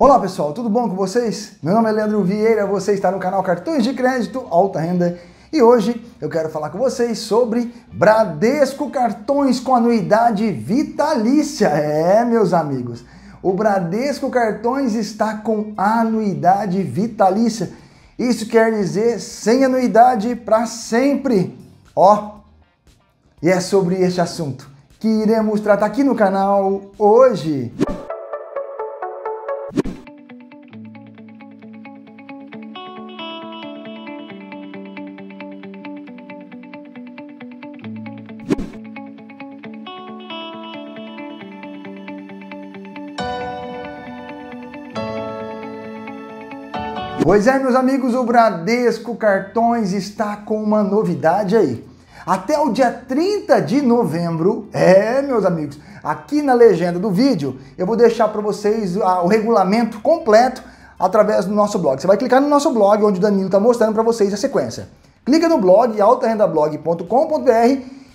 Olá pessoal, tudo bom com vocês? Meu nome é Leandro Vieira, você está no canal Cartões de Crédito Alta Renda e hoje eu quero falar com vocês sobre Bradesco Cartões com anuidade vitalícia. É, meus amigos, o Bradesco Cartões está com anuidade vitalícia. Isso quer dizer sem anuidade para sempre. Ó, e é sobre este assunto que iremos tratar aqui no canal hoje. Pois é, meus amigos, o Bradesco Cartões está com uma novidade aí. Até o dia 30 de novembro, é, meus amigos, aqui na legenda do vídeo, eu vou deixar para vocês ah, o regulamento completo através do nosso blog. Você vai clicar no nosso blog, onde o Danilo está mostrando para vocês a sequência. Clica no blog altarendablog.com.br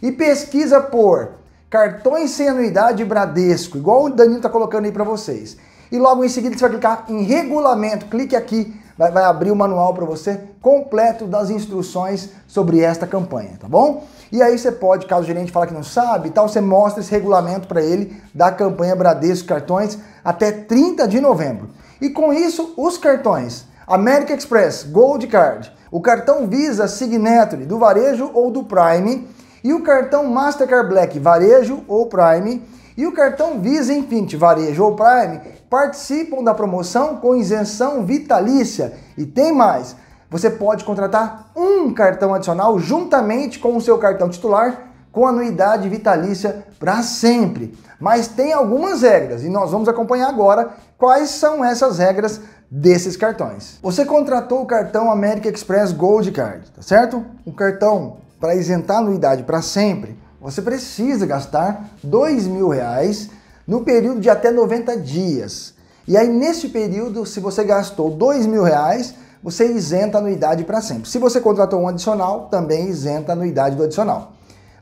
e pesquisa por cartões sem anuidade Bradesco, igual o Danilo está colocando aí para vocês. E logo em seguida você vai clicar em regulamento, clique aqui, vai, vai abrir o manual para você completo das instruções sobre esta campanha, tá bom? E aí você pode, caso o gerente falar que não sabe e tal, você mostra esse regulamento para ele da campanha Bradesco Cartões até 30 de novembro. E com isso, os cartões América Express, Gold Card, o cartão Visa Signature do varejo ou do Prime e o cartão Mastercard Black Varejo ou Prime e o cartão Visa Infinite Varejo ou Prime participam da promoção com isenção vitalícia. E tem mais, você pode contratar um cartão adicional juntamente com o seu cartão titular com anuidade vitalícia para sempre. Mas tem algumas regras e nós vamos acompanhar agora quais são essas regras desses cartões. Você contratou o cartão American Express Gold Card, tá certo? O cartão para isentar a anuidade para sempre, você precisa gastar dois mil reais no período de até 90 dias. E aí, nesse período, se você gastou dois mil reais, você isenta a anuidade para sempre. Se você contratou um adicional, também isenta a anuidade do adicional.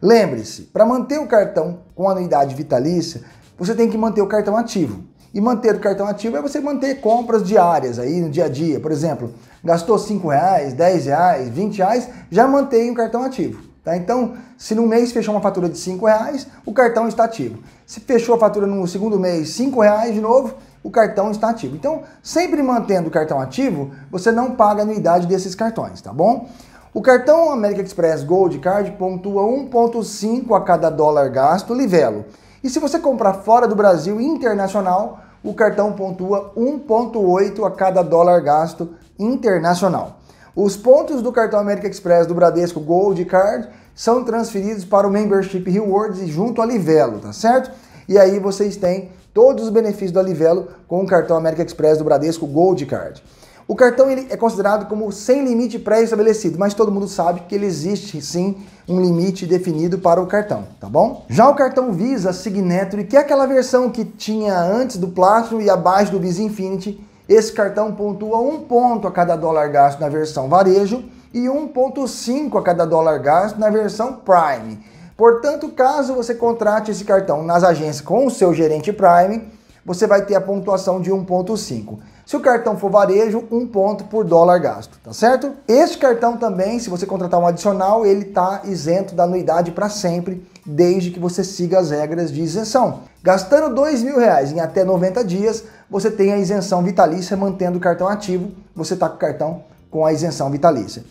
Lembre-se, para manter o cartão com anuidade vitalícia, você tem que manter o cartão ativo. E manter o cartão ativo é você manter compras diárias aí no dia a dia. Por exemplo, gastou 5 reais, 10 reais, 20 reais, já mantém o cartão ativo. Tá? Então, se no mês fechou uma fatura de 5 reais, o cartão está ativo. Se fechou a fatura no segundo mês 5 reais de novo, o cartão está ativo. Então, sempre mantendo o cartão ativo, você não paga anuidade desses cartões, tá bom? O cartão American Express Gold Card pontua 1,5 a cada dólar gasto, livelo. E se você comprar fora do Brasil internacional, o cartão pontua 1,8 a cada dólar gasto internacional. Os pontos do cartão América Express do Bradesco Gold Card são transferidos para o Membership Rewards e junto ao Livelo, tá certo? E aí vocês têm todos os benefícios do Livelo com o cartão América Express do Bradesco Gold Card. O cartão ele é considerado como sem limite pré-estabelecido, mas todo mundo sabe que ele existe sim um limite definido para o cartão, tá bom? Já o cartão Visa Signature, que é aquela versão que tinha antes do Platinum e abaixo do Visa Infinity, esse cartão pontua um ponto a cada dólar gasto na versão varejo e 1.5 a cada dólar gasto na versão Prime. Portanto, caso você contrate esse cartão nas agências com o seu gerente Prime, você vai ter a pontuação de 1.5. Se o cartão for varejo, um ponto por dólar gasto, tá certo? Este cartão também, se você contratar um adicional, ele está isento da anuidade para sempre, desde que você siga as regras de isenção. Gastando dois mil reais em até 90 dias, você tem a isenção vitalícia mantendo o cartão ativo. Você está com o cartão com a isenção vitalícia.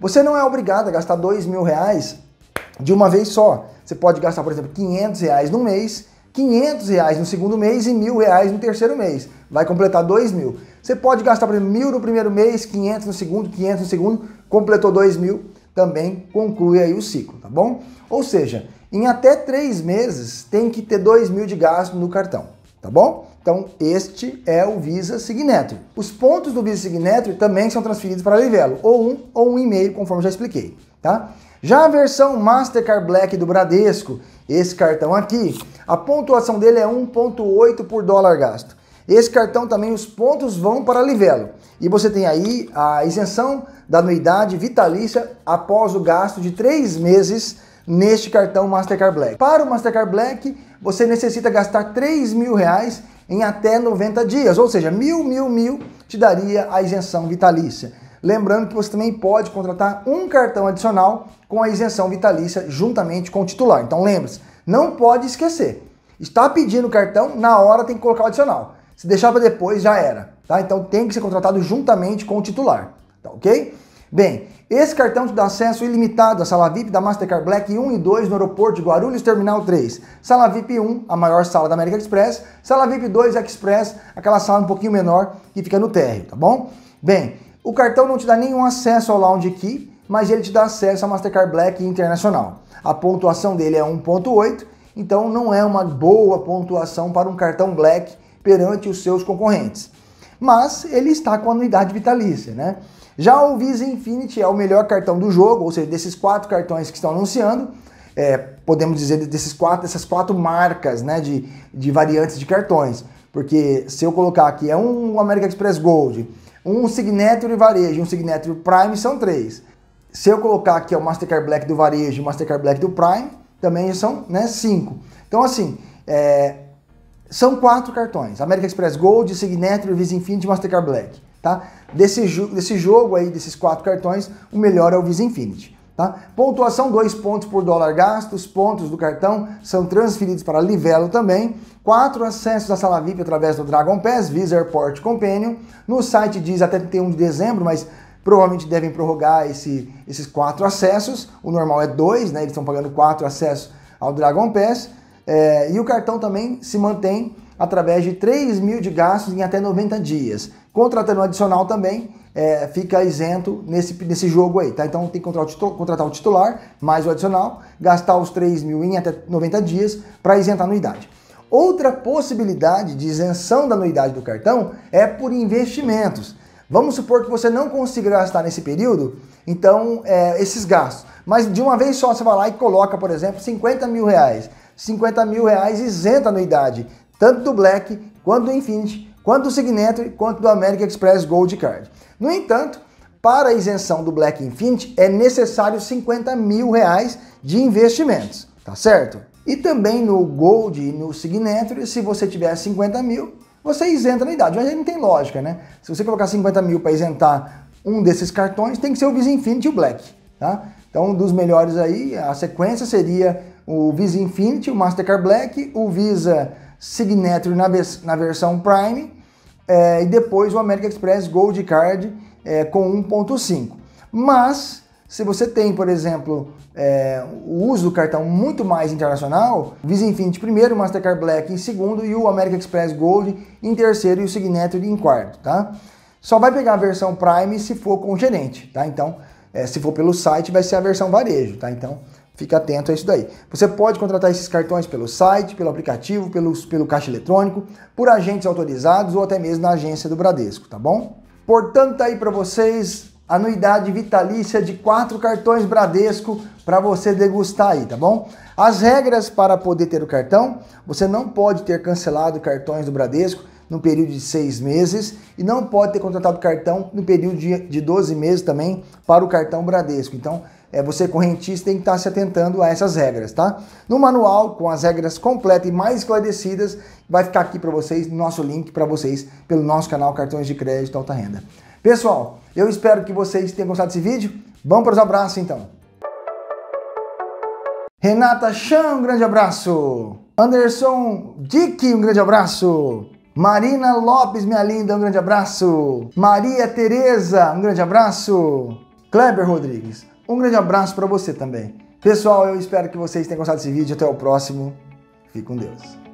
Você não é obrigado a gastar dois mil reais de uma vez só. Você pode gastar, por exemplo, 500 reais no mês, 500 reais no segundo mês e mil reais no terceiro mês vai completar 2 mil. Você pode gastar, por exemplo, mil no primeiro mês, 500 no segundo, 500 no segundo, completou 2 mil, também conclui aí o ciclo, tá bom? Ou seja, em até 3 meses tem que ter 2 mil de gasto no cartão, tá bom? Então este é o Visa Signature. Os pontos do Visa Signature também são transferidos para Livelo, ou um ou um e-mail, conforme já expliquei, tá? Já a versão Mastercard Black do Bradesco, esse cartão aqui, a pontuação dele é 1.8 por dólar gasto. Esse cartão também, os pontos vão para Livelo. E você tem aí a isenção da anuidade vitalícia após o gasto de três meses neste cartão Mastercard Black. Para o Mastercard Black, você necessita gastar 3 mil reais em até 90 dias, ou seja, mil, mil, mil te daria a isenção vitalícia. Lembrando que você também pode contratar um cartão adicional com a isenção vitalícia juntamente com o titular. Então lembre-se, não pode esquecer. Está pedindo o cartão, na hora tem que colocar o adicional. Se deixar para depois, já era. Tá? Então tem que ser contratado juntamente com o titular. Tá ok? Bem, esse cartão te dá acesso ilimitado à sala VIP da Mastercard Black 1 e 2 no aeroporto de Guarulhos Terminal 3. Sala VIP 1, a maior sala da América Express. Sala VIP 2 Express, aquela sala um pouquinho menor que fica no térreo, tá bom? Bem, o cartão não te dá nenhum acesso ao Lounge Key, mas ele te dá acesso à Mastercard Black Internacional. A pontuação dele é 1.8, então não é uma boa pontuação para um cartão Black perante os seus concorrentes. Mas ele está com anuidade vitalícia, né? Já o Visa Infinity é o melhor cartão do jogo, ou seja, desses quatro cartões que estão anunciando, é, podemos dizer desses quatro, dessas quatro marcas né, de, de variantes de cartões. Porque se eu colocar aqui é um American Express Gold, um Signature Varejo e um Signature Prime são três. Se eu colocar aqui é o Mastercard Black do Varejo e o Mastercard Black do Prime, também são né, cinco. Então, assim, é, são quatro cartões: América Express Gold, Signature Visa Infinity e Mastercard Black. Tá? Desse, desse jogo aí, desses quatro cartões, o melhor é o Visa Infinity. Tá? Pontuação dois pontos por dólar gasto, os pontos do cartão são transferidos para Livelo também. Quatro acessos à sala VIP através do Dragon Pass, Visa Airport Companion. No site diz até 31 de dezembro, mas provavelmente devem prorrogar esse, esses quatro acessos. O normal é dois, né? eles estão pagando quatro acessos ao Dragon Pass. É, e o cartão também se mantém através de 3 mil de gastos em até 90 dias. Contratando adicional também é, fica isento nesse, nesse jogo aí, tá? Então tem que contratar o, titular, contratar o titular mais o adicional, gastar os 3 mil em até 90 dias para isentar a anuidade. Outra possibilidade de isenção da anuidade do cartão é por investimentos. Vamos supor que você não consiga gastar nesse período, então é, esses gastos. Mas de uma vez só você vai lá e coloca, por exemplo, 50 mil reais. 50 mil reais isenta anuidade, tanto do Black, quanto do Infinity, quanto do Signature, quanto do American Express Gold Card. No entanto, para a isenção do Black Infinity é necessário 50 mil reais de investimentos, tá certo? E também no Gold e no Signature, se você tiver 50 mil, você isenta na idade. Mas aí não tem lógica, né? Se você colocar 50 mil para isentar um desses cartões, tem que ser o Visa Infinity e o Black, tá? Então, um dos melhores aí, a sequência seria o Visa Infinity, o Mastercard Black, o Visa Signature na, na versão Prime é, e depois o American Express Gold Card é, com 1.5. Mas, se você tem, por exemplo, é, o uso do cartão muito mais internacional, Visa Infinity primeiro, Mastercard Black em segundo e o American Express Gold em terceiro e o Signature em quarto, tá? Só vai pegar a versão Prime se for com gerente, tá? Então, é, se for pelo site, vai ser a versão varejo, tá? Então, fica atento a isso daí. Você pode contratar esses cartões pelo site, pelo aplicativo, pelo, pelo caixa eletrônico, por agentes autorizados ou até mesmo na agência do Bradesco, tá bom? Portanto, tá aí para vocês anuidade vitalícia de quatro cartões Bradesco para você degustar aí, tá bom? As regras para poder ter o cartão, você não pode ter cancelado cartões do Bradesco no período de seis meses e não pode ter contratado cartão no período de, de 12 meses também para o cartão Bradesco. Então, é, você correntista tem que estar se atentando a essas regras, tá? No manual, com as regras completas e mais esclarecidas, vai ficar aqui para vocês, no nosso link para vocês, pelo nosso canal Cartões de Crédito Alta Renda. Pessoal, eu espero que vocês tenham gostado desse vídeo. Vamos para os abraços, então. Renata Chan, um grande abraço. Anderson Dick, um grande abraço. Marina Lopes, minha linda, um grande abraço. Maria Tereza, um grande abraço. Kleber Rodrigues, um grande abraço para você também. Pessoal, eu espero que vocês tenham gostado desse vídeo. Até o próximo. Fique com Deus.